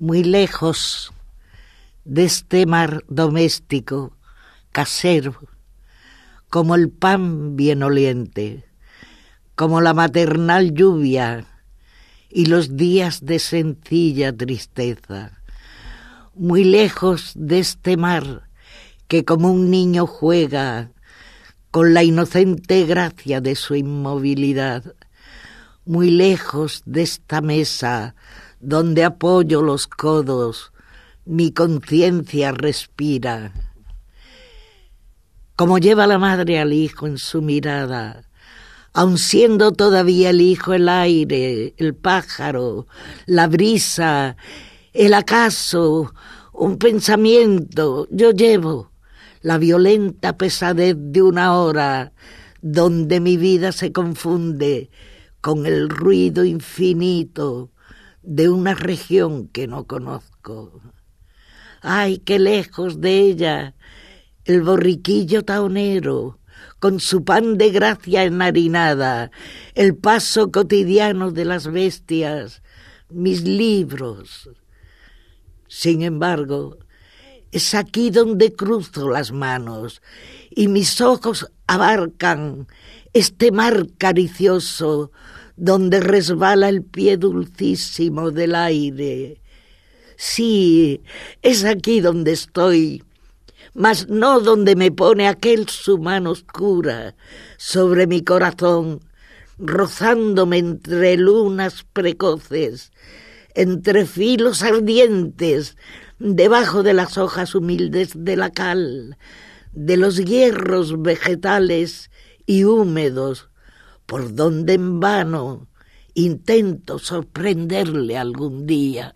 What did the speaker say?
muy lejos de este mar doméstico, casero, como el pan bien oliente, como la maternal lluvia y los días de sencilla tristeza, muy lejos de este mar que como un niño juega con la inocente gracia de su inmovilidad, muy lejos de esta mesa donde apoyo los codos, mi conciencia respira. Como lleva la madre al hijo en su mirada, aun siendo todavía el hijo el aire, el pájaro, la brisa, el acaso, un pensamiento, yo llevo la violenta pesadez de una hora donde mi vida se confunde con el ruido infinito de una región que no conozco. ¡Ay, qué lejos de ella! El borriquillo taonero, con su pan de gracia enharinada, el paso cotidiano de las bestias, mis libros. Sin embargo, es aquí donde cruzo las manos y mis ojos abarcan este mar caricioso donde resbala el pie dulcísimo del aire. Sí, es aquí donde estoy, mas no donde me pone aquel su mano oscura sobre mi corazón, rozándome entre lunas precoces, entre filos ardientes, debajo de las hojas humildes de la cal, de los hierros vegetales y húmedos por donde en vano intento sorprenderle algún día.